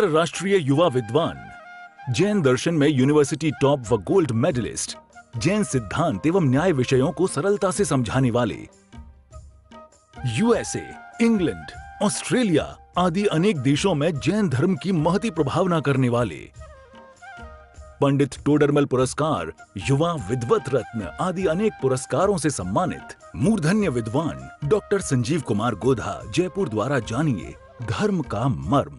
अंतरराष्ट्रीय युवा विद्वान जैन दर्शन में यूनिवर्सिटी टॉप व गोल्ड मेडलिस्ट जैन सिद्धांत एवं न्याय विषयों को सरलता से समझाने वाले यूएसए इंग्लैंड ऑस्ट्रेलिया आदि अनेक देशों में जैन धर्म की महती प्रभावना करने वाले पंडित टोडरमल पुरस्कार युवा विद्वत रत्न आदि अनेक पुरस्कारों से सम्मानित मूर्धन्य विद्वान डॉक्टर संजीव कुमार गोधा जयपुर द्वारा जानिए धर्म का मर्म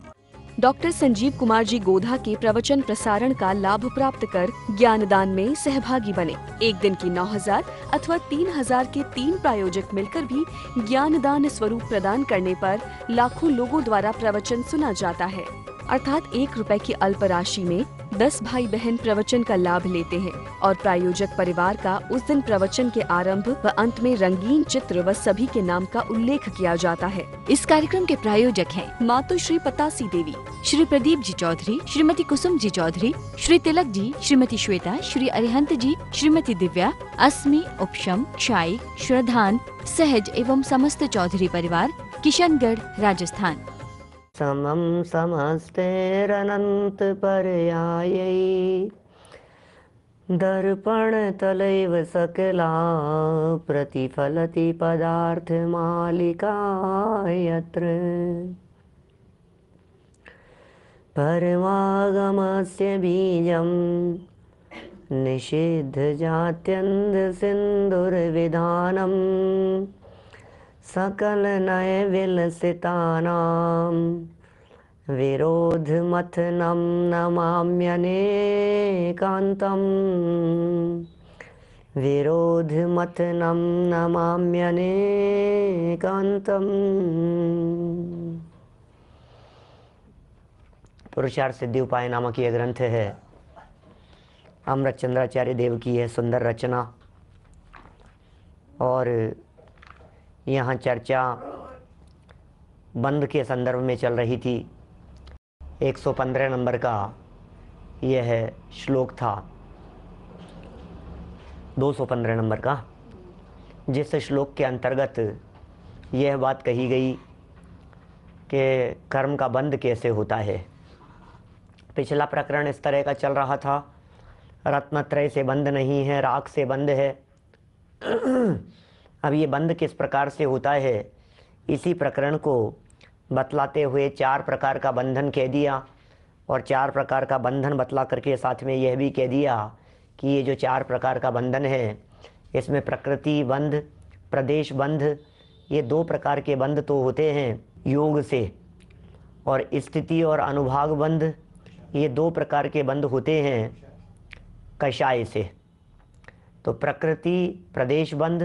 डॉक्टर संजीव कुमार जी गोधा के प्रवचन प्रसारण का लाभ प्राप्त कर ज्ञान दान में सहभागी बने एक दिन की 9000 अथवा 3000 के तीन प्रायोजक मिलकर भी ज्ञान दान स्वरूप प्रदान करने पर लाखों लोगों द्वारा प्रवचन सुना जाता है अर्थात एक रुपए की अल्प राशि में दस भाई बहन प्रवचन का लाभ लेते हैं और प्रायोजक परिवार का उस दिन प्रवचन के आरंभ व अंत में रंगीन चित्र व सभी के नाम का उल्लेख किया जाता है इस कार्यक्रम के प्रायोजक हैं मातो श्री पतासी देवी श्री प्रदीप जी चौधरी श्रीमती कुसुम जी चौधरी श्री तिलक जी श्रीमती श्वेता श्री अरिहंत जी श्रीमती दिव्या अस्मी उपशम शाई श्रद्धान सहज एवं समस्त चौधरी परिवार किशनगढ़ राजस्थान समं समस्तेरनन्तपर्यायै दर्पणतलैव सकला प्रतिफलति पदार्थमालिका यत्र परमागमस्य बीजं निषिद्धजात्यन्दसिन्दुर्विधानम् सकलनयविलसितानां विरोधमथनं नमाम्यनेकान्तम् विरोधमथनं नमाम्यनेकान्तम् पुरुषार्थ सिद्धि उपाय नामक यह ग्रंथ है अमृत चंद्राचार्य देव की यह सुंदर रचना और यहाँ चर्चा बंद के संदर्भ में चल रही थी 115 नंबर का यह श्लोक था 215 नंबर का जिस श्लोक के अंतर्गत यह बात कही गई कि कर्म का बंद कैसे होता है पिछला प्रकरण इस तरह का चल रहा था रत्नत्रय से बंद नहीं है राख से बंद है अब ये बंद किस प्रकार से होता है इसी प्रकरण को बतलाते हुए चार प्रकार का बंधन कह दिया और चार प्रकार का बंधन बतला करके साथ में यह भी कह दिया कि ये जो चार प्रकार का बंधन है इसमें प्रकृति बंध प्रदेश बंध ये दो प्रकार के बंध तो होते हैं योग से और स्थिति और अनुभाग बंध ये दो प्रकार के बंध होते हैं कषाय से तो प्रकृति प्रदेश बंध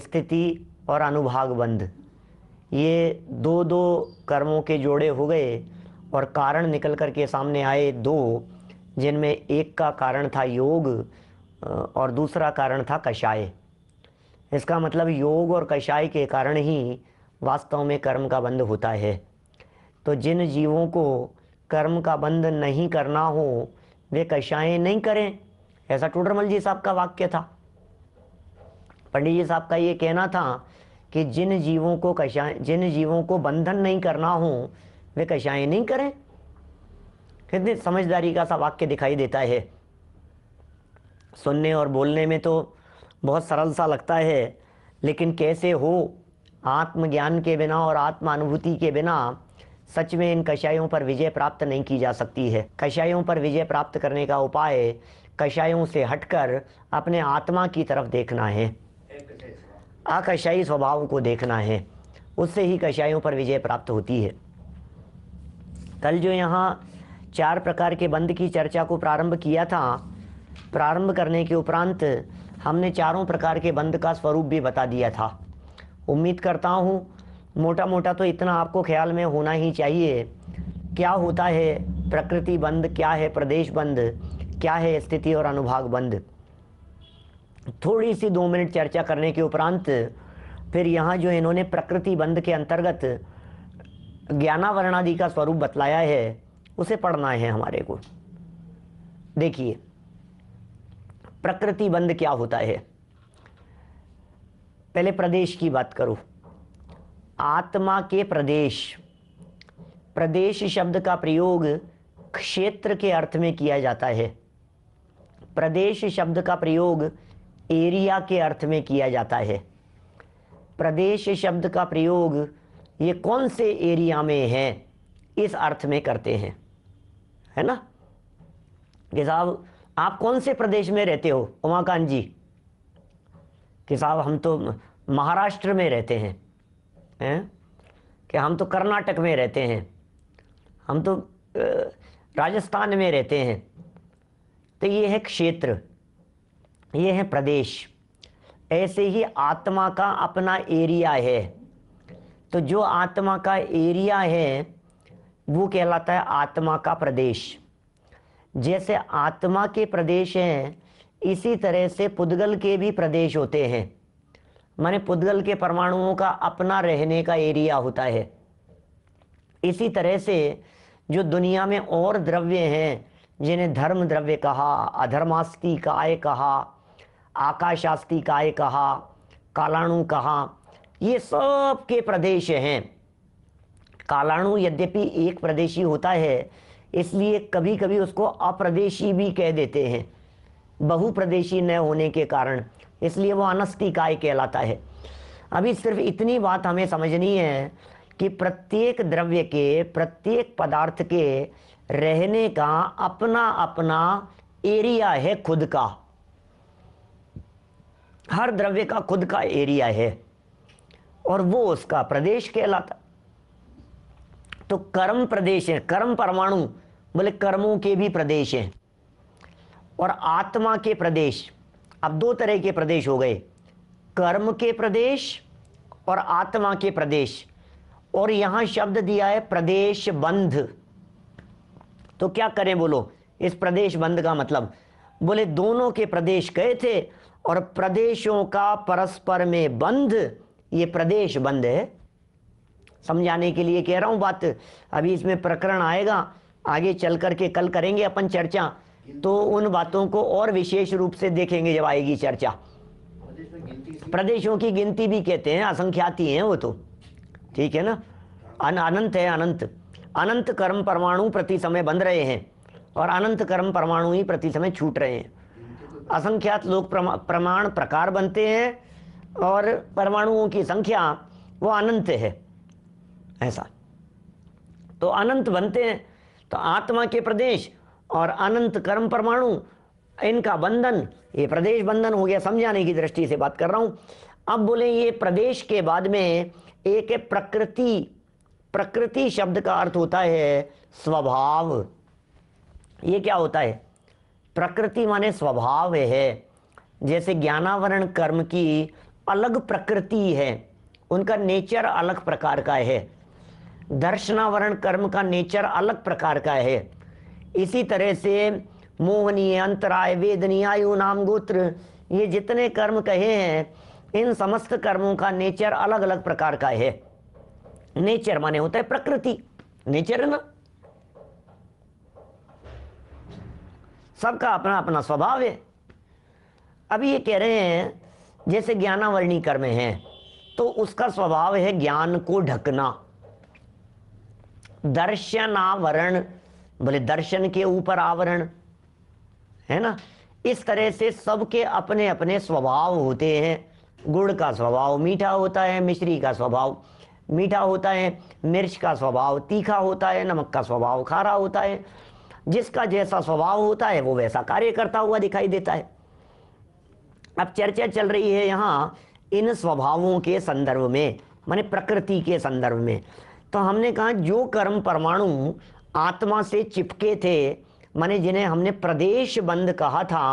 स्थिति और अनुभाग बंध ये दो दो कर्मों के जोड़े हो गए और कारण निकल कर के सामने आए दो जिनमें एक का कारण था योग और दूसरा कारण था कषाय इसका मतलब योग और कषाय के कारण ही वास्तव में कर्म का बंध होता है तो जिन जीवों को कर्म का बंध नहीं करना हो वे कषाय नहीं करें ऐसा टोडरमल जी साहब का वाक्य था पंडित जी साहब का ये कहना था कि जिन जीवों को कषाय जिन जीवों को बंधन नहीं करना हो वे कशाएं नहीं करें कितनी समझदारी का सा वाक्य दिखाई देता है सुनने और बोलने में तो बहुत सरल सा लगता है लेकिन कैसे हो आत्मज्ञान के बिना और आत्मानुभूति के बिना सच में इन कषायों पर विजय प्राप्त नहीं की जा सकती है कषायों पर विजय प्राप्त करने का उपाय कषायों से हटकर अपने आत्मा की तरफ देखना है आकाशाई स्वभाव को देखना है उससे ही कषायों पर विजय प्राप्त होती है कल जो यहाँ चार प्रकार के बंद की चर्चा को प्रारंभ किया था प्रारंभ करने के उपरांत हमने चारों प्रकार के बंद का स्वरूप भी बता दिया था उम्मीद करता हूँ मोटा मोटा तो इतना आपको ख्याल में होना ही चाहिए क्या होता है प्रकृति बंद क्या है प्रदेश बंद क्या है स्थिति और अनुभाग बंद थोड़ी सी दो मिनट चर्चा करने के उपरांत फिर यहाँ जो इन्होंने प्रकृति बंद के अंतर्गत ज्ञानावरणादि का स्वरूप बतलाया है उसे पढ़ना है हमारे को देखिए प्रकृति बंद क्या होता है पहले प्रदेश की बात करो आत्मा के प्रदेश प्रदेश शब्द का प्रयोग क्षेत्र के अर्थ में किया जाता है प्रदेश शब्द का प्रयोग एरिया के अर्थ में किया जाता है प्रदेश शब्द का प्रयोग ये कौन से एरिया में है इस अर्थ में करते हैं है ना कि साहब आप कौन से प्रदेश में रहते हो उमाकांत जी कि साहब हम तो महाराष्ट्र में रहते हैं हैं कि हम तो कर्नाटक में रहते हैं हम तो राजस्थान में रहते हैं तो ये है क्षेत्र ये है प्रदेश ऐसे ही आत्मा का अपना एरिया है तो जो आत्मा का एरिया है वो कहलाता है आत्मा का प्रदेश जैसे आत्मा के प्रदेश हैं इसी तरह से पुद्गल के भी प्रदेश होते हैं माने पुद्गल के परमाणुओं का अपना रहने का एरिया होता है इसी तरह से जो दुनिया में और द्रव्य हैं जिन्हें धर्म द्रव्य कहा अधर्मास्ती काय कहा आकाशास्ती काय कहा कालाणु कहा ये सब के प्रदेश हैं कालाणु यद्यपि एक प्रदेशी होता है इसलिए कभी कभी उसको अप्रदेशी भी कह देते हैं बहुप्रदेशी न होने के कारण इसलिए वो काय कहलाता है अभी सिर्फ इतनी बात हमें समझनी है कि प्रत्येक द्रव्य के प्रत्येक पदार्थ के रहने का अपना अपना एरिया है खुद का हर द्रव्य का खुद का एरिया है और वो उसका प्रदेश कहलाता तो कर्म प्रदेश है कर्म परमाणु बोले कर्मों के भी प्रदेश हैं और आत्मा के प्रदेश अब दो तरह के प्रदेश हो गए कर्म के प्रदेश और आत्मा के प्रदेश और यहां शब्द दिया है प्रदेश बंध तो क्या करें बोलो इस प्रदेश बंध का मतलब बोले दोनों के प्रदेश गए थे और प्रदेशों का परस्पर में बंध ये प्रदेश बंध है समझाने के लिए कह रहा हूं बात अभी इसमें प्रकरण आएगा आगे चल करके कल करेंगे अपन चर्चा तो उन बातों को और विशेष रूप से देखेंगे जब आएगी चर्चा प्रदेशों की गिनती भी कहते हैं असंख्याति हैं वो तो ठीक है ना अनंत है अनंत अनंत कर्म परमाणु प्रति समय बंध रहे हैं और अनंत कर्म परमाणु ही प्रति समय छूट रहे हैं असंख्यात लोग प्रमा, प्रमाण प्रकार बनते हैं और परमाणुओं की संख्या वो अनंत है ऐसा तो अनंत बनते हैं तो आत्मा के प्रदेश और अनंत कर्म परमाणु इनका बंधन ये प्रदेश बंधन हो गया समझाने की दृष्टि से बात कर रहा हूं अब बोले ये प्रदेश के बाद में एक प्रकृति प्रकृति शब्द का अर्थ होता है स्वभाव ये क्या होता है प्रकृति माने स्वभाव है जैसे ज्ञानावरण कर्म की अलग प्रकृति है उनका नेचर अलग प्रकार का है दर्शनावरण कर्म का नेचर अलग प्रकार का है इसी तरह से मोहनीय अंतराय वेदनीय आयु नाम गोत्र ये जितने कर्म कहे हैं इन समस्त कर्मों का नेचर अलग अलग प्रकार का है नेचर माने होता है प्रकृति नेचर है ना सबका अपना अपना स्वभाव है अभी ये कह रहे हैं जैसे ज्ञानावरणी कर्म है तो उसका स्वभाव है ज्ञान को ढकना दर्शनावरण बोले दर्शन के ऊपर आवरण है ना इस तरह से सबके अपने अपने स्वभाव होते हैं गुड़ का स्वभाव मीठा होता है मिश्री का स्वभाव मीठा होता है मिर्च का स्वभाव तीखा होता है नमक का स्वभाव खारा होता है जिसका जैसा स्वभाव होता है वो वैसा कार्य करता हुआ दिखाई देता है अब चर्चा चल रही है यहाँ इन स्वभावों के संदर्भ में माने प्रकृति के संदर्भ में तो हमने कहा जो कर्म परमाणु आत्मा से चिपके थे माने जिन्हें हमने प्रदेश बंद कहा था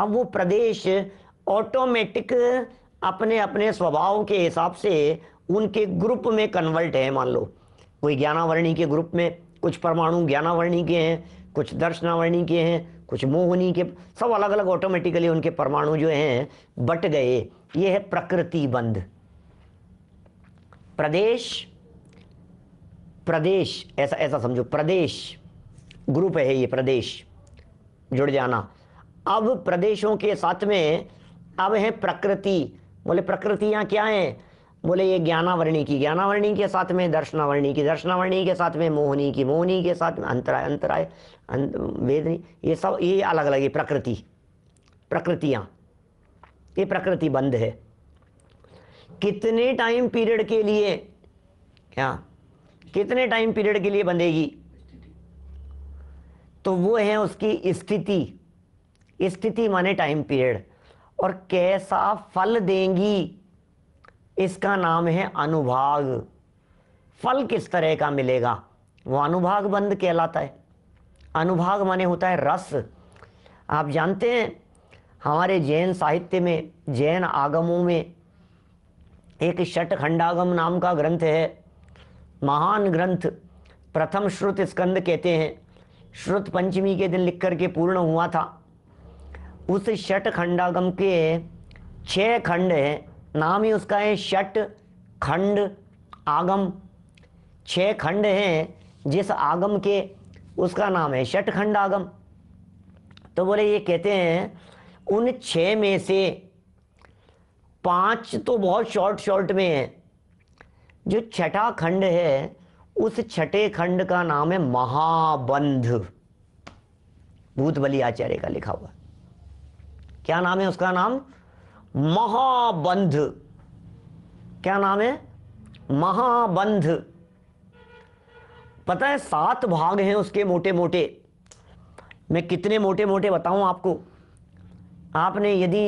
अब वो प्रदेश ऑटोमेटिक अपने अपने स्वभाव के हिसाब से उनके ग्रुप में कन्वर्ट है मान लो कोई ज्ञानावरणी के ग्रुप में कुछ परमाणु ज्ञानावर्णी के हैं कुछ दर्शनावर्णी के हैं कुछ मोहनी के सब अलग अलग ऑटोमेटिकली उनके परमाणु जो हैं बट गए ये है प्रकृति बंध प्रदेश प्रदेश ऐसा ऐसा समझो प्रदेश ग्रुप है ये प्रदेश जुड़ जाना अब प्रदेशों के साथ में अब है प्रकृति बोले प्रकृतियां क्या हैं बोले ये ज्ञानावरणी की ज्ञानावरणी के साथ में दर्शनावरणी की दर्शनावरणी के साथ में मोहनी की मोहनी के साथ में अंतराय अंतराय वेदनी ये सब ये अलग अलग ये प्रकृति प्रकृतियाँ ये प्रकृति बंद है कितने टाइम पीरियड के लिए क्या कितने टाइम पीरियड के लिए बंधेगी तो वो है उसकी स्थिति स्थिति माने टाइम पीरियड और कैसा फल देंगी इसका नाम है अनुभाग फल किस तरह का मिलेगा वो अनुभाग बंद कहलाता है अनुभाग माने होता है रस आप जानते हैं हमारे जैन साहित्य में जैन आगमों में एक शटखंडागम नाम का ग्रंथ है महान ग्रंथ प्रथम श्रुत स्कंद कहते हैं श्रुत पंचमी के दिन लिख करके पूर्ण हुआ था उस खंडागम के छः खंड हैं नाम ही उसका है शट खंड आगम छह खंड हैं जिस आगम के उसका नाम है शट खंड आगम तो बोले ये कहते हैं उन छह में से पांच तो बहुत शॉर्ट शॉर्ट में है जो छठा खंड है उस छठे खंड का नाम है महाबंध भूत बलि आचार्य का लिखा हुआ क्या नाम है उसका नाम महाबंध क्या नाम है महाबंध पता है सात भाग हैं उसके मोटे मोटे मैं कितने मोटे मोटे बताऊं आपको आपने यदि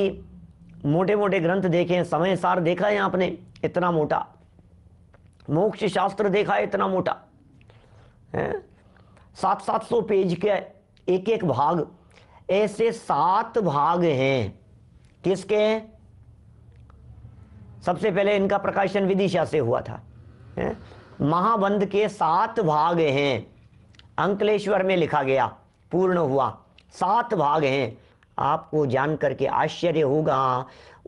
मोटे मोटे ग्रंथ देखे हैं समय सार देखा है आपने इतना मोटा मोक्ष शास्त्र देखा है इतना मोटा है सात सात सौ पेज के एक एक भाग ऐसे सात भाग हैं किसके हैं सबसे पहले इनका प्रकाशन विदिशा से हुआ था महाबंध के सात भाग हैं अंकलेश्वर में लिखा गया पूर्ण हुआ सात भाग हैं आपको जान करके आश्चर्य होगा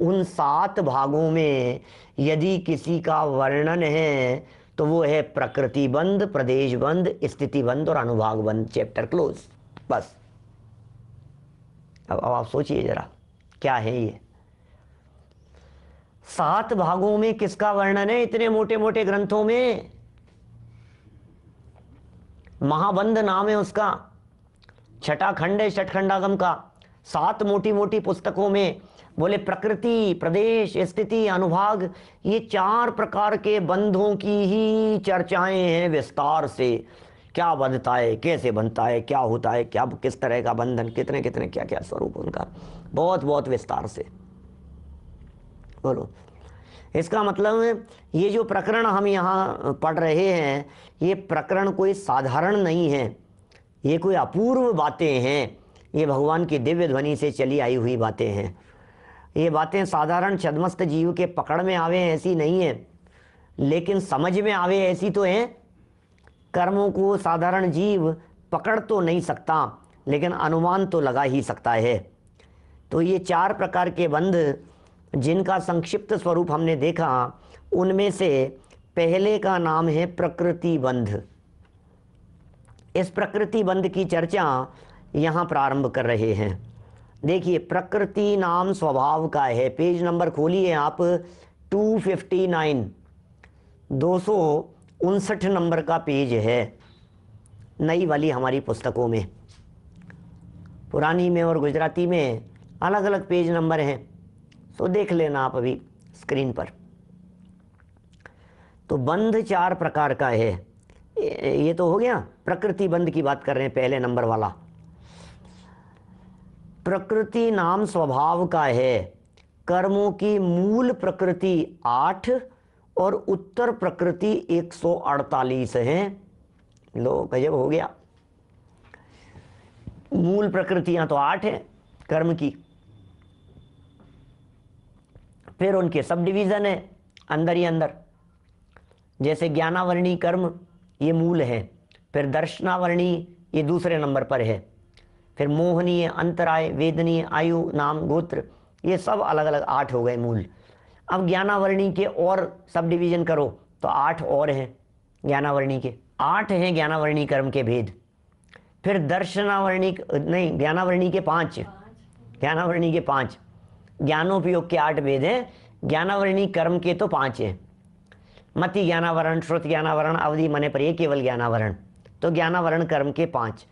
उन सात भागों में यदि किसी का वर्णन है तो वो है प्रकृति बंद प्रदेश बंद स्थिति बंद और अनुभाग बंद चैप्टर क्लोज बस अब अब आप सोचिए जरा क्या है ये सात भागों में किसका वर्णन है इतने मोटे मोटे ग्रंथों में महाबंध नाम है उसका छठा खंड है खंडागम का सात मोटी मोटी पुस्तकों में बोले प्रकृति प्रदेश स्थिति अनुभाग ये चार प्रकार के बंधों की ही चर्चाएं हैं विस्तार से क्या बनता है कैसे बनता है क्या होता है क्या किस तरह का बंधन कितने कितने क्या क्या स्वरूप उनका बहुत बहुत विस्तार से बोलो इसका मतलब ये जो प्रकरण हम यहाँ पढ़ रहे हैं ये प्रकरण कोई साधारण नहीं है ये कोई अपूर्व बातें हैं ये भगवान की दिव्य ध्वनि से चली आई हुई बातें हैं ये बातें साधारण छदमस्त जीव के पकड़ में आवे ऐसी नहीं है लेकिन समझ में आवे ऐसी तो हैं कर्मों को साधारण जीव पकड़ तो नहीं सकता लेकिन अनुमान तो लगा ही सकता है तो ये चार प्रकार के बंध जिनका संक्षिप्त स्वरूप हमने देखा उनमें से पहले का नाम है प्रकृति बंध इस प्रकृति बंध की चर्चा यहाँ प्रारंभ कर रहे हैं देखिए प्रकृति नाम स्वभाव का है पेज नंबर खोलिए आप 259 259 नंबर का पेज है नई वाली हमारी पुस्तकों में पुरानी में और गुजराती में अलग अलग पेज नंबर हैं तो देख लेना आप अभी स्क्रीन पर तो बंध चार प्रकार का है ये तो हो गया प्रकृति बंध की बात कर रहे हैं पहले नंबर वाला प्रकृति नाम स्वभाव का है कर्मों की मूल प्रकृति आठ और उत्तर प्रकृति 148 है लो गजब हो गया मूल प्रकृतियां तो आठ हैं कर्म की फिर उनके सब डिवीज़न है अंदर ही अंदर जैसे ज्ञानावरणी कर्म ये मूल है फिर दर्शनावरणी ये दूसरे नंबर पर है फिर मोहनीय अंतराय वेदनीय आयु नाम गोत्र ये सब अलग अलग आठ हो गए मूल अब ज्ञानावरणी के और सब डिवीजन करो तो आठ और हैं ज्ञानावरणी के आठ हैं ज्ञानावरणी कर्म के भेद फिर दर्शनावरणी नहीं ज्ञानावरणी के पाँच ज्ञानावरणी के पाँच ज्ञानोपयोग के आठ वेद हैं ज्ञानावरणी कर्म के तो पांच हैं मति ज्ञानावरण श्रुत ज्ञानावरण अवधि मने पर केवल ज्ञानावरण तो ज्ञानावरण कर्म के पांच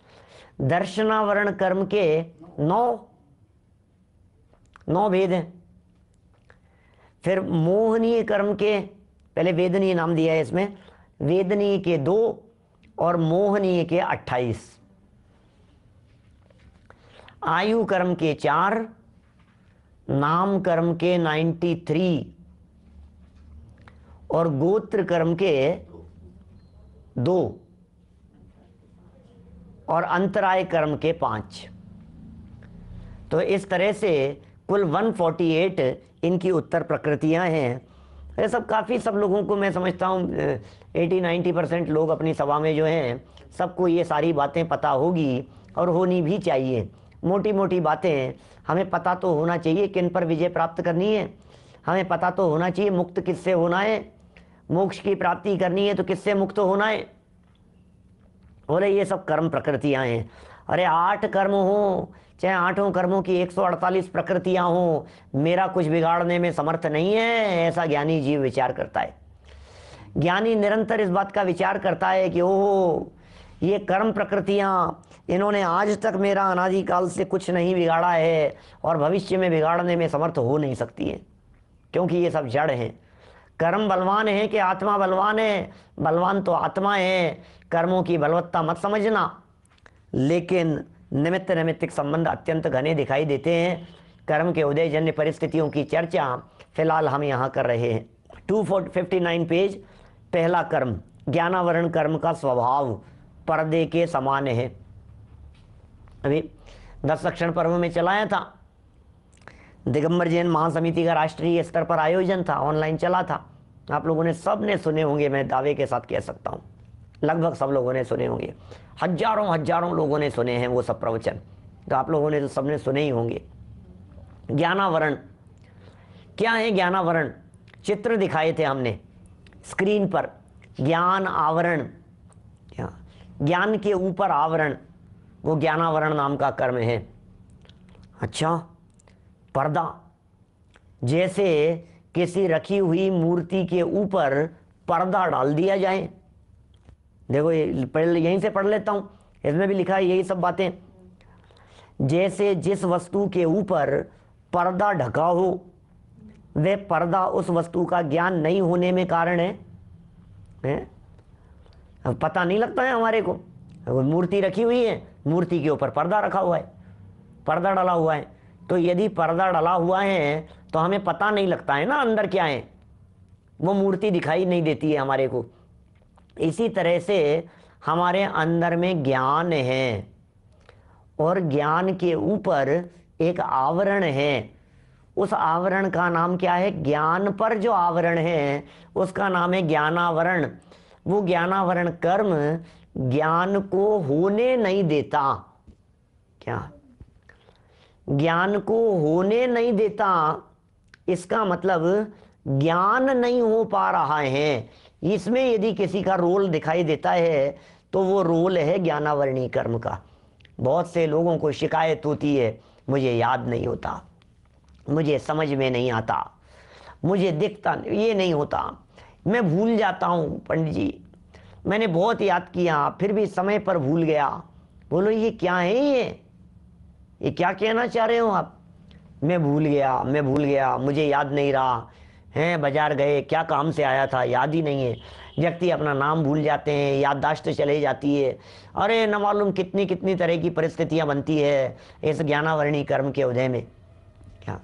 दर्शनावरण कर्म के नौ नौ वेद हैं फिर मोहनीय कर्म के पहले वेदनीय नाम दिया है इसमें वेदनीय के दो और मोहनीय के अट्ठाईस आयु कर्म के चार नाम कर्म के 93 और गोत्र कर्म के दो और अंतराय कर्म के पांच तो इस तरह से कुल 148 इनकी उत्तर प्रकृतियां हैं ये सब काफ़ी सब लोगों को मैं समझता हूँ 80-90 परसेंट लोग अपनी सभा में जो हैं सबको ये सारी बातें पता होगी और होनी भी चाहिए मोटी मोटी बातें हैं हमें पता तो होना चाहिए किन पर विजय प्राप्त करनी है हमें पता तो होना चाहिए मुक्त किससे होना है मोक्ष की प्राप्ति करनी है तो किससे मुक्त होना है बोले ये सब कर्म प्रकृतियाँ हैं अरे आठ कर्म हो चाहे आठों कर्मों की 148 प्रकृतियां हो मेरा कुछ बिगाड़ने में समर्थ नहीं है ऐसा ज्ञानी जीव विचार करता है ज्ञानी निरंतर इस बात का विचार करता है कि ओहो ये कर्म प्रकृतियां इन्होंने आज तक मेरा अनादिकाल से कुछ नहीं बिगाड़ा है और भविष्य में बिगाड़ने में समर्थ हो नहीं सकती है क्योंकि ये सब जड़ हैं कर्म बलवान है कि आत्मा बलवान है बलवान तो आत्मा है कर्मों की बलवत्ता मत समझना लेकिन निमित्त नैमित्तिक संबंध अत्यंत घने दिखाई देते हैं कर्म के उदयजन्य परिस्थितियों की चर्चा फिलहाल हम यहाँ कर रहे हैं टू फिफ्टी नाइन पेज पहला कर्म ज्ञानावरण कर्म का स्वभाव पर्दे के समान है अभी दस लक्षण पर्व में चलाया था दिगंबर जैन महासमिति का राष्ट्रीय स्तर पर आयोजन था ऑनलाइन चला था आप लोगों ने सब ने सुने होंगे मैं दावे के साथ कह सकता हूँ लगभग सब लोगों ने सुने होंगे हजारों हजारों लोगों ने सुने हैं वो सब प्रवचन तो आप लोगों ने तो सबने सुने ही होंगे ज्ञानावरण क्या है ज्ञानावरण चित्र दिखाए थे हमने स्क्रीन पर ज्ञान आवरण ज्ञान के ऊपर आवरण वो ज्ञानावरण नाम का कर्म है अच्छा पर्दा जैसे किसी रखी हुई मूर्ति के ऊपर पर्दा डाल दिया जाए देखो ये पढ़ यहीं से पढ़ लेता हूँ इसमें भी लिखा है यही सब बातें जैसे जिस वस्तु के ऊपर पर्दा ढका हो वह पर्दा उस वस्तु का ज्ञान नहीं होने में कारण है, है? अब पता नहीं लगता है हमारे को मूर्ति रखी हुई है मूर्ति के ऊपर पर्दा रखा हुआ है पर्दा डाला हुआ है तो यदि पर्दा डाला हुआ है तो हमें पता नहीं लगता है ना अंदर क्या है वो मूर्ति दिखाई नहीं देती है हमारे को इसी तरह से हमारे अंदर में ज्ञान है और ज्ञान के ऊपर एक आवरण है उस आवरण का नाम क्या है ज्ञान पर जो आवरण है उसका नाम है ज्ञानावरण वो ज्ञानावरण कर्म ज्ञान को होने नहीं देता क्या ज्ञान को होने नहीं देता इसका मतलब ज्ञान नहीं हो पा रहा है इसमें यदि किसी का रोल दिखाई देता है तो वो रोल है ज्ञानावरणी कर्म का बहुत से लोगों को शिकायत होती है मुझे याद नहीं होता मुझे समझ में नहीं आता मुझे दिखता ये नहीं होता मैं भूल जाता हूँ पंडित जी मैंने बहुत याद किया फिर भी समय पर भूल गया बोलो ये क्या है ये ये क्या कहना चाह रहे हो आप मैं भूल गया मैं भूल गया मुझे याद नहीं रहा हैं बाजार गए क्या काम से आया था याद ही नहीं है व्यक्ति अपना नाम भूल जाते हैं याददाश्त चले जाती है अरे न मालूम कितनी कितनी तरह की परिस्थितियां बनती है इस ज्ञानावरणी कर्म के उदय में क्या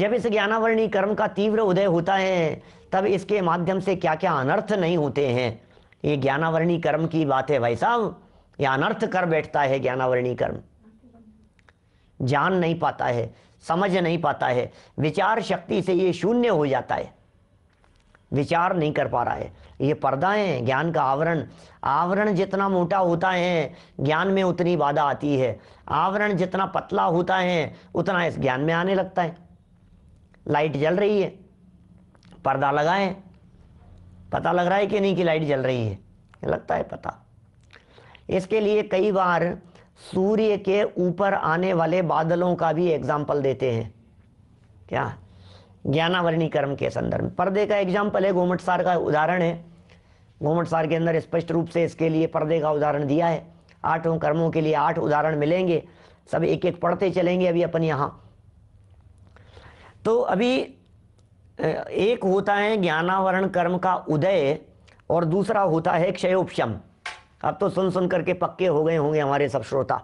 जब इस ज्ञानावरणी कर्म का तीव्र उदय होता है तब इसके माध्यम से क्या क्या अनर्थ नहीं होते हैं ये ज्ञानावरणी कर्म की बात है भाई साहब ये अनर्थ कर बैठता है ज्ञानावरणी कर्म जान नहीं पाता है समझ नहीं पाता है विचार शक्ति से ये शून्य हो जाता है विचार नहीं कर पा रहा है ये पर्दा है ज्ञान का आवरण आवरण जितना मोटा होता है ज्ञान में उतनी बाधा आती है आवरण जितना पतला होता है उतना इस ज्ञान में आने लगता है लाइट जल रही है पर्दा लगाएं पता लग रहा है कि नहीं कि लाइट जल रही है लगता है पता इसके लिए कई बार सूर्य के ऊपर आने वाले बादलों का भी एग्जाम्पल देते हैं क्या ज्ञानावरणी कर्म के संदर्भ में पर्दे का एग्जाम्पल है घोमट सार का उदाहरण है घोमट सार के अंदर स्पष्ट रूप से इसके लिए पर्दे का उदाहरण दिया है आठों कर्मों के लिए आठ उदाहरण मिलेंगे सब एक एक पढ़ते चलेंगे अभी अपन यहाँ तो अभी एक होता है ज्ञानावरण कर्म का उदय और दूसरा होता है उपशम अब तो सुन सुन करके पक्के हो गए होंगे हमारे सब श्रोता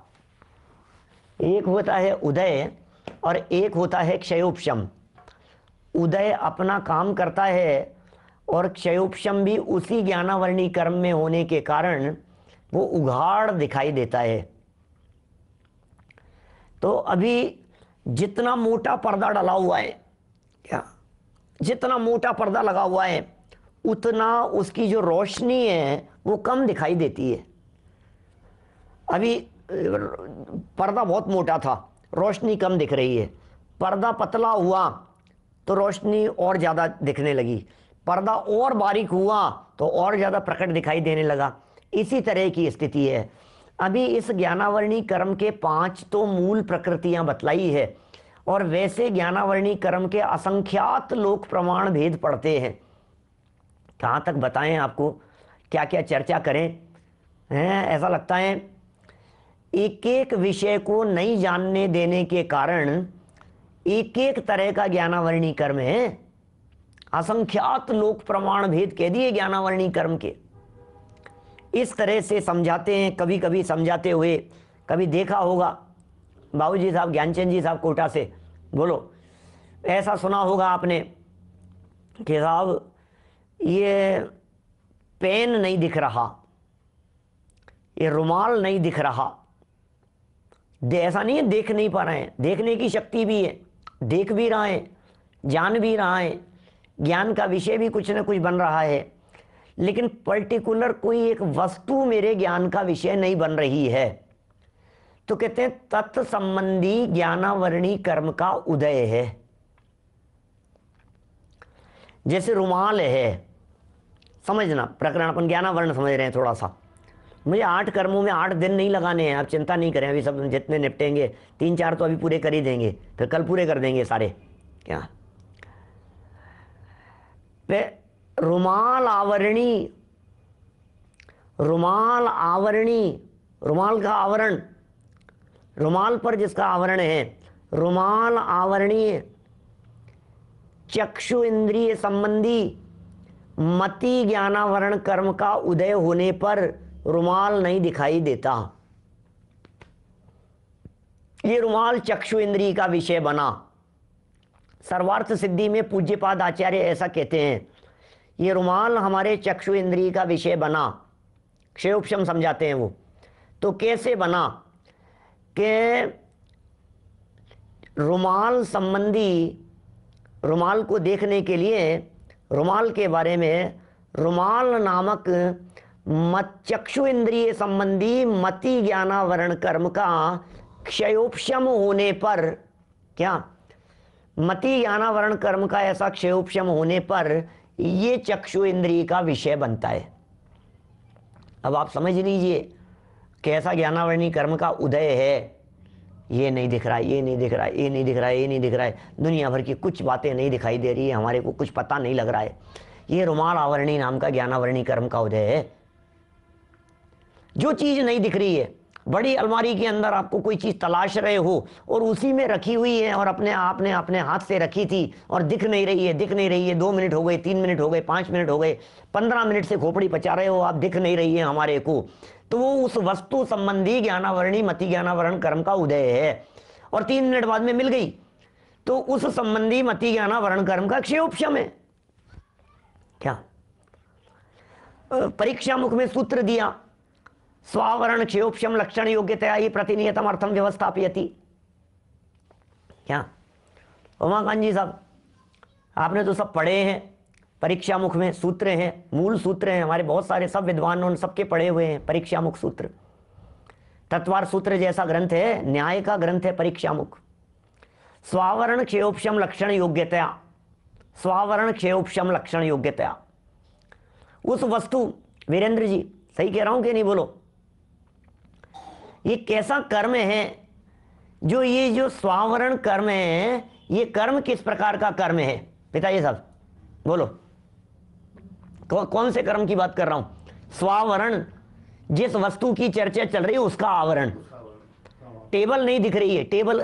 एक होता है उदय और एक होता है क्षयोपशम उदय अपना काम करता है और क्षयोपशम भी उसी ज्ञानावरणी कर्म में होने के कारण वो उघाड़ दिखाई देता है तो अभी जितना मोटा पर्दा डाला हुआ है क्या जितना मोटा पर्दा लगा हुआ है उतना उसकी जो रोशनी है वो कम दिखाई देती है अभी पर्दा बहुत मोटा था रोशनी कम दिख रही है पर्दा पतला हुआ तो रोशनी और ज़्यादा दिखने लगी पर्दा और बारीक हुआ तो और ज़्यादा प्रकट दिखाई देने लगा इसी तरह की स्थिति है अभी इस ज्ञानावरणी कर्म के पांच तो मूल प्रकृतियां बतलाई है और वैसे ज्ञानावरणी कर्म के असंख्यात लोक प्रमाण भेद पढ़ते हैं कहाँ तक बताएं आपको क्या क्या चर्चा करें हैं ऐसा लगता है एक एक विषय को नहीं जानने देने के कारण एक एक तरह का ज्ञानावरणी कर्म है असंख्यात लोक प्रमाण भेद कह दिए ज्ञानावरणी कर्म के इस तरह से समझाते हैं कभी कभी समझाते हुए कभी देखा होगा बाबू जी साहब ज्ञानचंद जी साहब कोटा से बोलो ऐसा सुना होगा आपने कि साहब ये पेन नहीं दिख रहा ये रुमाल नहीं दिख रहा ऐसा नहीं है देख नहीं पा रहे हैं देखने की शक्ति भी है देख भी रहा है जान भी रहा है ज्ञान का विषय भी कुछ ना कुछ बन रहा है लेकिन पर्टिकुलर कोई एक वस्तु मेरे ज्ञान का विषय नहीं बन रही है तो कहते हैं तत्व संबंधी ज्ञानावरणी कर्म का उदय है जैसे रुमाल है समझना प्रकरण अपन ज्ञानावरण समझ रहे हैं थोड़ा सा मुझे आठ कर्मों में आठ दिन नहीं लगाने हैं आप चिंता नहीं करें अभी सब जितने निपटेंगे तीन चार तो अभी पूरे कर ही देंगे फिर कल पूरे कर देंगे सारे क्या पे रुमाल आवरणी रुमाल आवरणी रुमाल का आवरण रुमाल पर जिसका आवरण है रुमाल आवरणीय चक्षु इंद्रिय संबंधी मति ज्ञानावरण कर्म का उदय होने पर रुमाल नहीं दिखाई देता ये रुमाल चक्षु इंद्रिय का विषय बना सर्वार्थ सिद्धि में पूज्यपाद आचार्य ऐसा कहते हैं ये रुमाल हमारे चक्षु इंद्रिय का विषय बना क्षयोपम समझाते हैं वो तो कैसे बना के रुमाल संबंधी रुमाल को देखने के लिए रुमाल के बारे में रुमाल नामक चक्षु इंद्रिय संबंधी मति ज्ञानावरण कर्म का क्षयोपशम होने पर क्या मति ज्ञानावरण कर्म का ऐसा क्षयोपशम होने पर ये चक्षु इंद्रिय का विषय बनता है अब आप समझ लीजिए कैसा ज्ञानावरणी कर्म का उदय है ये नहीं दिख रहा ये नहीं दिख रहा ये नहीं दिख रहा ये नहीं दिख रहा है दुनिया भर की कुछ बातें नहीं दिखाई दे रही है हमारे को कुछ पता नहीं लग रहा है ये रुमाल आवरणी नाम का ज्ञानावरणी कर्म का उदय है जो चीज़ नहीं दिख रही है बड़ी अलमारी के अंदर आपको कोई चीज़ तलाश रहे हो और उसी में रखी हुई है और अपने आपने अपने हाथ से रखी थी और दिख नहीं रही है दिख नहीं रही है दो मिनट हो गए तीन मिनट हो गए पांच मिनट हो गए पंद्रह मिनट से खोपड़ी पचा रहे हो आप दिख नहीं रही है हमारे को तो वो उस वस्तु संबंधी ज्ञानावरणी मति ज्ञानावरण कर्म का उदय है और तीन मिनट बाद में मिल गई तो उस संबंधी मति ज्ञानावरण कर्म का क्षयोपशम है क्या परीक्षा मुख में सूत्र दिया स्वावरण क्षयोपम लक्षण योग्यतया ही प्रतिनियतम अर्थम व्यवस्थापयति क्या उमाकांत जी साहब आपने तो सब पढ़े हैं परीक्षा मुख में सूत्र हैं मूल सूत्र हैं हमारे बहुत सारे सब विद्वान उन सबके पढ़े हुए हैं परीक्षा मुख सूत्र तत्वार सूत्र जैसा ग्रंथ है न्याय का ग्रंथ है परीक्षा मुख स्वावरण क्षयोपम लक्षण योग्यतया स्वावरण क्षयोपम लक्षण योग्यतया उस वस्तु वीरेंद्र जी सही कह रहा हूं कि नहीं बोलो ये कैसा कर्म है जो ये जो स्वावरण कर्म है ये कर्म किस प्रकार का कर्म है पिताजी साहब बोलो कौन से कर्म की बात कर रहा हूं स्वावरण जिस वस्तु की चर्चा चल रही है उसका आवरण टेबल नहीं दिख रही है टेबल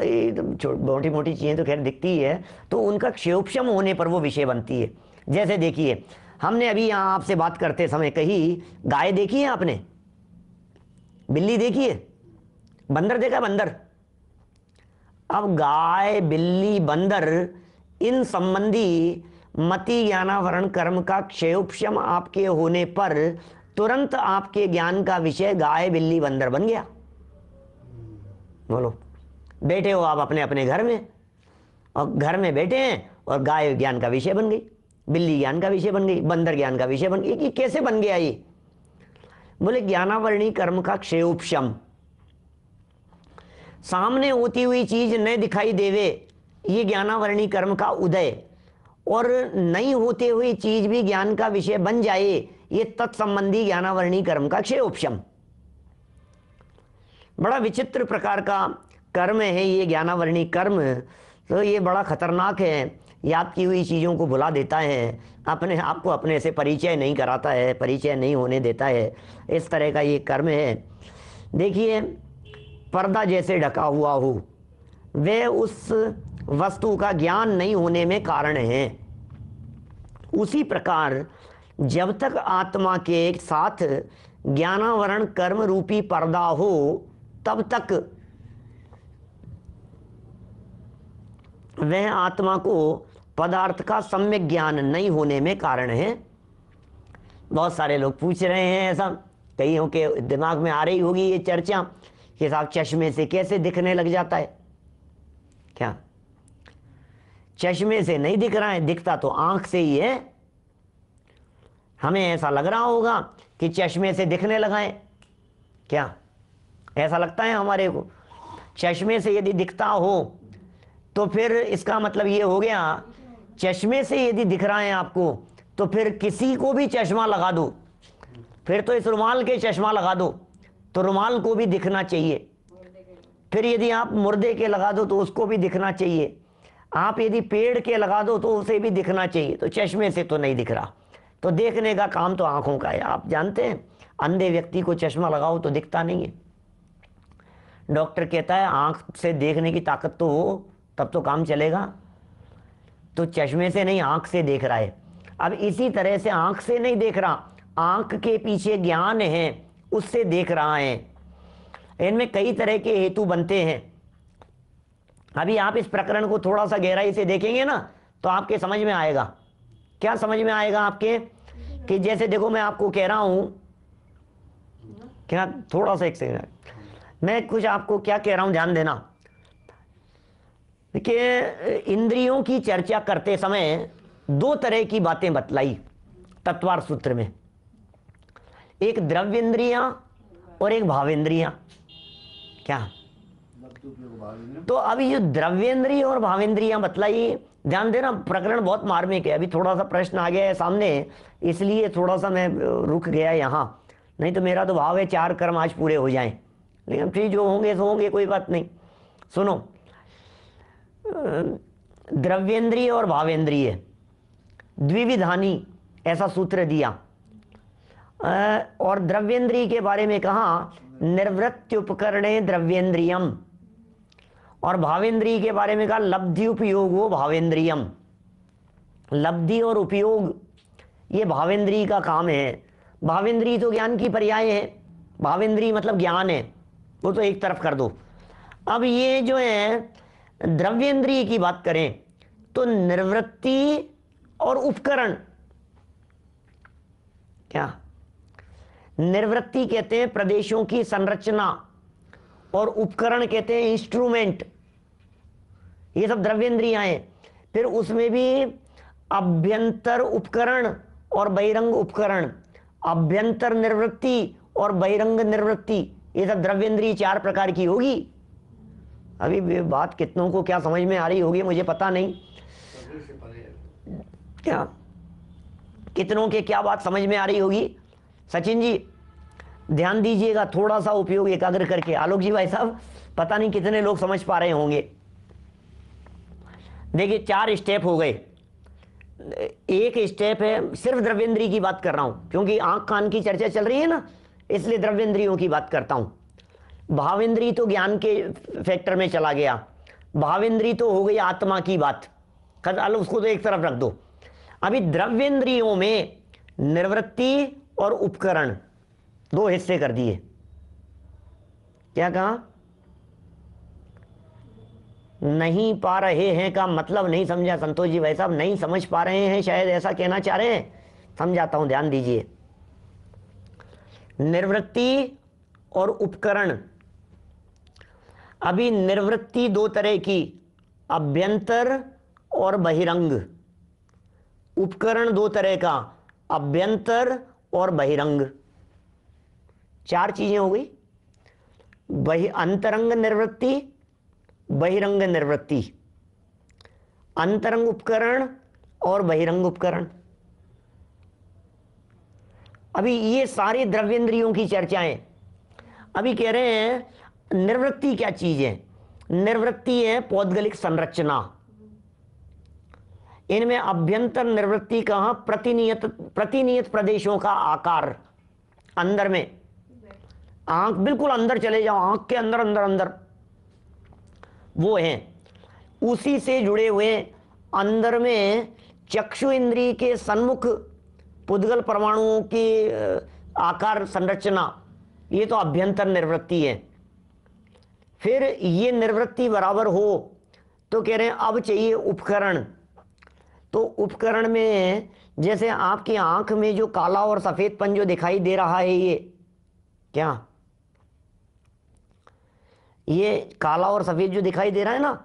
मोटी मोटी चीजें तो खैर दिखती है तो उनका क्षेपक्षम होने पर वो विषय बनती है जैसे देखिए हमने अभी यहां आपसे बात करते समय कही गाय देखी है आपने बिल्ली देखी है बंदर देखा बंदर अब गाय बिल्ली बंदर इन संबंधी मति ज्ञानावरण कर्म का क्षयोपम आपके होने पर तुरंत आपके ज्ञान का विषय गाय बिल्ली बंदर बन गया बोलो बैठे हो आप अपने अपने घर में और घर में बैठे हैं और गाय ज्ञान का विषय बन गई बिल्ली ज्ञान का विषय बन गई बंदर ज्ञान का विषय बन गई कि कैसे बन गया ये बोले ज्ञानावरणी कर्म का क्षयोपम सामने होती हुई चीज न दिखाई देवे ये ज्ञानावरणी कर्म का उदय और नहीं होते हुए चीज भी ज्ञान का विषय बन जाए ये तत्संबंधी ज्ञानावरणी कर्म का क्षय उपशम बड़ा विचित्र प्रकार का कर्म है ये ज्ञानावरणी कर्म तो ये बड़ा खतरनाक है याद की हुई चीज़ों को भुला देता है अपने आपको अपने से परिचय नहीं कराता है परिचय नहीं होने देता है इस तरह का ये कर्म है देखिए पर्दा जैसे ढका हुआ हो वह उस वस्तु का ज्ञान नहीं होने में कारण है उसी प्रकार जब तक आत्मा के साथ ज्ञानावरण कर्म रूपी पर्दा हो तब तक वह आत्मा को पदार्थ का सम्यक ज्ञान नहीं होने में कारण है बहुत सारे लोग पूछ रहे हैं ऐसा कईयों के दिमाग में आ रही होगी ये चर्चा कि साहब चश्मे से कैसे दिखने लग जाता है क्या चश्मे से नहीं दिख रहा है दिखता तो आंख से ही है हमें ऐसा लग रहा होगा कि चश्मे से दिखने लगा है क्या ऐसा लगता है हमारे को चश्मे से यदि दिखता हो तो फिर इसका मतलब ये हो गया चश्मे से यदि दिख रहा है आपको तो फिर किसी को भी चश्मा लगा दो फिर तो इस रुमाल के चश्मा लगा दो तो रुमाल को भी दिखना चाहिए फिर यदि आप मुर्दे के लगा दो तो उसको भी दिखना चाहिए आप यदि पेड़ के लगा दो तो उसे भी दिखना चाहिए तो चश्मे से तो नहीं दिख रहा तो देखने का काम तो आंखों का है आप जानते हैं अंधे व्यक्ति को चश्मा लगाओ तो दिखता नहीं है डॉक्टर कहता है आंख से देखने की ताकत तो हो तब तो काम चलेगा तो चश्मे से नहीं आंख से देख रहा है अब इसी तरह से आंख से नहीं देख रहा आंख के पीछे ज्ञान है उससे देख रहा है इनमें कई तरह के हेतु बनते हैं अभी आप इस प्रकरण को थोड़ा सा गहराई से देखेंगे ना तो आपके समझ में आएगा क्या समझ में आएगा आपके कि जैसे देखो मैं आपको कह रहा हूं क्या थोड़ा सा एक सेकेंड मैं कुछ आपको क्या कह रहा हूं ध्यान देना देखिए इंद्रियों की चर्चा करते समय दो तरह की बातें बतलाई तत्वार सूत्र में एक द्रव्य इंद्रिया और एक भाव इंद्रिया क्या तो, तो अभी जो द्रव्येंद्रीय और भावेंद्रिया बतलाइए ध्यान देना प्रकरण बहुत मार्मिक है अभी थोड़ा सा प्रश्न आ गया है सामने इसलिए थोड़ा सा मैं रुक गया यहाँ नहीं तो मेरा तो भाव है चार कर्म आज पूरे हो जाएं लेकिन फिर जो होंगे सो होंगे कोई बात नहीं सुनो द्रव्येंद्रीय और भावेंद्रीय द्विविधानी ऐसा सूत्र दिया और द्रव्येंद्रीय के बारे में कहा निर्वृत्त उपकरणे द्रव्येंद्रियम और भावेंद्रीय के बारे में कहा लब्धि उपयोग वो भावेंद्रियम लब्धि और उपयोग ये भावेंद्रीय का काम है भावेंद्री तो ज्ञान की पर्याय है भावेंद्री मतलब ज्ञान है वो तो एक तरफ कर दो अब ये जो है द्रव्येंद्रीय की बात करें तो निर्वृत्ति और उपकरण क्या निर्वृत्ति कहते हैं प्रदेशों की संरचना और उपकरण कहते हैं इंस्ट्रूमेंट ये सब द्रव्य इंद्रिया है फिर उसमें भी अभ्यंतर उपकरण और बहिरंग उपकरण अभ्यंतर निर्वृत्ति और बहिरंग निर्वृत्ति ये सब इंद्रिय चार प्रकार की होगी अभी बात कितनों को क्या समझ में आ रही होगी मुझे पता नहीं क्या कितनों के क्या बात समझ में आ रही होगी सचिन जी ध्यान दीजिएगा थोड़ा सा उपयोग एकाग्र करके आलोक जी भाई साहब पता नहीं कितने लोग समझ पा रहे होंगे देखिए चार स्टेप हो गए एक स्टेप है सिर्फ द्रव्येंद्री की बात कर रहा हूं क्योंकि आंख कान की चर्चा चल रही है ना इसलिए द्रव्यन्द्रियों की बात करता हूं भावेंद्री तो ज्ञान के फैक्टर में चला गया भावेंद्री तो हो गई आत्मा की बात अल उसको तो एक तरफ रख दो अभी द्रव्यन्द्रियों में निवृत्ति और उपकरण दो हिस्से कर दिए क्या कहा नहीं पा रहे हैं का मतलब नहीं समझा संतोष जी भाई साहब नहीं समझ पा रहे हैं शायद ऐसा कहना चाह रहे हैं समझाता हूं ध्यान दीजिए निर्वृत्ति और उपकरण अभी निर्वृत्ति दो तरह की अभ्यंतर और बहिरंग उपकरण दो तरह का अभ्यंतर और बहिरंग चार चीजें हो गई बहि अंतरंग निर्वृत्ति बहिरंग निवृत्ति अंतरंग उपकरण और बहिरंग उपकरण अभी ये सारे इंद्रियों की चर्चाएं अभी कह रहे हैं निवृत्ति क्या चीज है निवृत्ति है पौद्गलिक संरचना इनमें अभ्यंतर निर्वृत्ति कहा प्रतिनियत प्रतिनियत प्रदेशों का आकार अंदर में आंख बिल्कुल अंदर चले जाओ आंख के अंदर अंदर अंदर वो हैं उसी से जुड़े हुए अंदर में चक्षु इंद्री के सन्मुख पुद्गल परमाणुओं की आकार संरचना ये तो अभ्यंतर निर्वृत्ति है फिर ये निर्वृत्ति बराबर हो तो कह रहे हैं अब चाहिए उपकरण तो उपकरण में जैसे आपकी आंख में जो काला और सफ़ेदपन जो दिखाई दे रहा है ये क्या ये काला और सफ़ेद जो दिखाई दे रहा है ना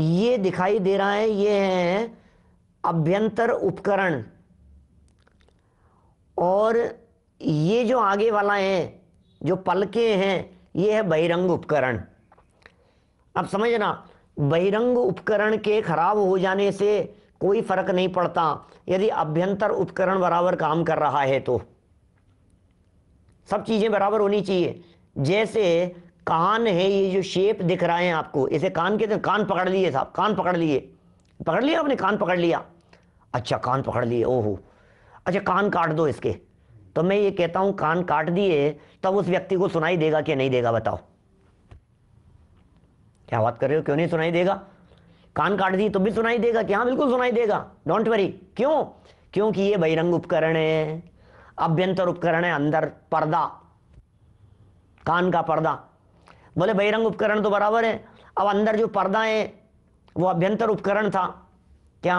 ये दिखाई दे रहा है ये है अभ्यंतर उपकरण और ये जो आगे वाला है जो पलके हैं ये है बहिरंग उपकरण अब समझना बहिरंग उपकरण के खराब हो जाने से कोई फर्क नहीं पड़ता यदि अभ्यंतर उपकरण बराबर काम कर रहा है तो सब चीज़ें बराबर होनी चाहिए जैसे कान है ये जो शेप दिख रहा है आपको इसे कान के कान पकड़ लिए साहब कान पकड़ लिए पकड़ लिया आपने कान पकड़ लिया अच्छा कान पकड़ लिए ओहो अच्छा कान काट दो इसके तो मैं ये कहता हूं कान काट दिए तब उस व्यक्ति को सुनाई देगा कि नहीं देगा बताओ क्या बात कर रहे हो क्यों नहीं सुनाई देगा कान काट दिए तो भी सुनाई देगा क्या हाँ बिल्कुल सुनाई देगा डोंट वरी क्यों क्योंकि ये बहिरंग उपकरण है अभ्यंतर उपकरण है अंदर पर्दा कान का पर्दा बोले बहिरंग उपकरण तो बराबर है अब अंदर जो पर्दा है वो अभ्यंतर उपकरण था क्या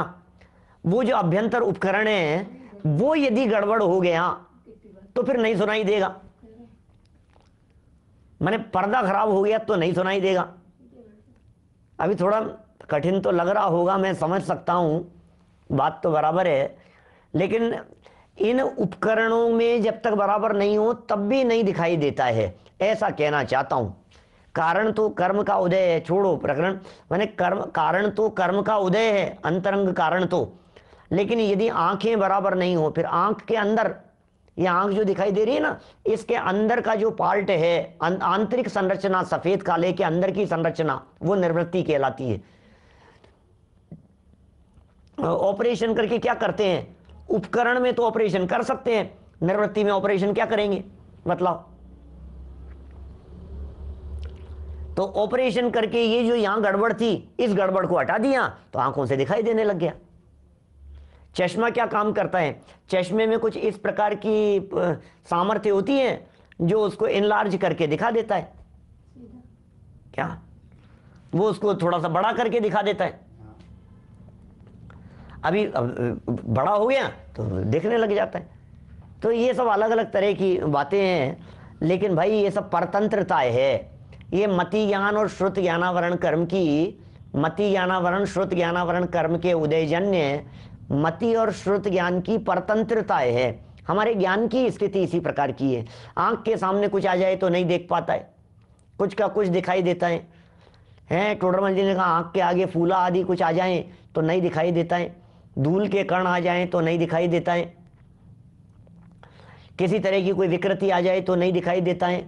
वो जो अभ्यंतर उपकरण है वो यदि गड़बड़ हो गया तो फिर नहीं सुनाई देगा मैंने पर्दा खराब हो गया तो नहीं सुनाई देगा अभी थोड़ा कठिन तो लग रहा होगा मैं समझ सकता हूं बात तो बराबर है लेकिन इन उपकरणों में जब तक बराबर नहीं हो तब भी नहीं दिखाई देता है ऐसा कहना चाहता हूं कारण तो कर्म का उदय है छोड़ो प्रकरण मैंने कर्म कारण तो कर्म का उदय है अंतरंग कारण तो लेकिन यदि आंखें बराबर नहीं हो फिर आंख के अंदर ये आंख जो दिखाई दे रही है ना इसके अंदर का जो पार्ट है अं, आंतरिक संरचना सफेद काले के अंदर की संरचना वो निर्वृत्ति कहलाती है ऑपरेशन करके क्या करते हैं उपकरण में तो ऑपरेशन कर सकते हैं निर्वृत्ति में ऑपरेशन क्या करेंगे मतलब तो ऑपरेशन करके ये जो यहां गड़बड़ थी इस गड़बड़ को हटा दिया तो आंखों से दिखाई देने लग गया चश्मा क्या काम करता है चश्मे में कुछ इस प्रकार की सामर्थ्य होती है जो उसको इनलार्ज करके दिखा देता है क्या वो उसको थोड़ा सा बड़ा करके दिखा देता है अभी बड़ा हो गया तो देखने लग जाता है तो ये सब अलग अलग तरह की बातें हैं लेकिन भाई ये सब परतंत्रता है ये मति ज्ञान और श्रुत ज्ञानावरण कर्म की मति ज्ञानावरण श्रुत ज्ञानावरण कर्म के उदयजन्य मति और श्रुत ज्ञान की परतंत्रता है हमारे ज्ञान की स्थिति इसी प्रकार की है आंख के सामने कुछ आ जाए तो नहीं देख पाता है कुछ का कुछ दिखाई देता है हैं टोडरमल जी ने कहा आंख के आगे फूला आदि कुछ आ जाए तो नहीं दिखाई देता है धूल के कण आ जाए तो नहीं दिखाई देता है किसी तरह की कोई विकृति आ जाए तो नहीं दिखाई देता है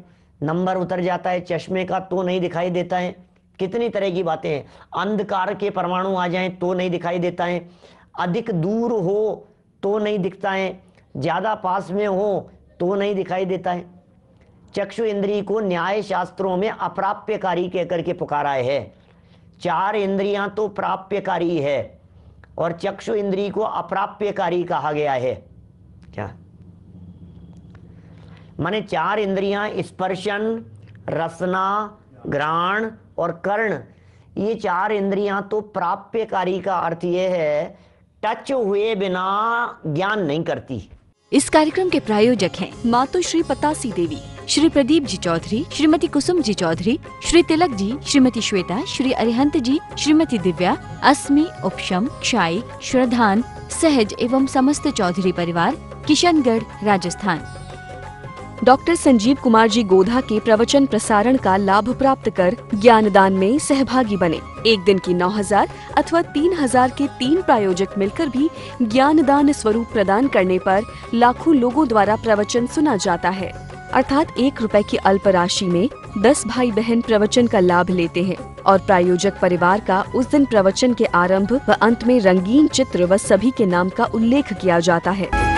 नंबर उतर जाता है चश्मे का तो नहीं दिखाई देता है कितनी तरह की बातें हैं अंधकार के परमाणु आ जाएं तो नहीं दिखाई देता है अधिक दूर हो तो नहीं दिखता है ज़्यादा पास में हो तो नहीं दिखाई देता है चक्षु इंद्री को न्याय शास्त्रों में अप्राप्यकारी कहकर के पुकारा है चार इंद्रियां तो प्राप्यकारी है और चक्षु इंद्री को अप्राप्यकारी कहा गया है क्या माने चार इंद्रियां स्पर्शन रसना ग्राण और कर्ण ये चार इंद्रियां तो प्राप्यकारी का अर्थ ये है टच हुए बिना ज्ञान नहीं करती इस कार्यक्रम के प्रायोजक हैं मातोश्री पतासी देवी श्री प्रदीप जी चौधरी श्रीमती कुसुम जी चौधरी श्री तिलक जी श्रीमती श्वेता श्री अरिहंत जी श्रीमती दिव्या अस्मी उपशम क्षाई श्रद्धान सहज एवं समस्त चौधरी परिवार किशनगढ़ राजस्थान डॉक्टर संजीव कुमार जी गोधा के प्रवचन प्रसारण का लाभ प्राप्त कर ज्ञानदान में सहभागी बने एक दिन की 9000 अथवा 3000 के तीन प्रायोजक मिलकर भी ज्ञानदान स्वरूप प्रदान करने पर लाखों लोगों द्वारा प्रवचन सुना जाता है अर्थात एक रुपए की अल्प राशि में दस भाई बहन प्रवचन का लाभ लेते हैं और प्रायोजक परिवार का उस दिन प्रवचन के आरंभ व अंत में रंगीन चित्र व सभी के नाम का उल्लेख किया जाता है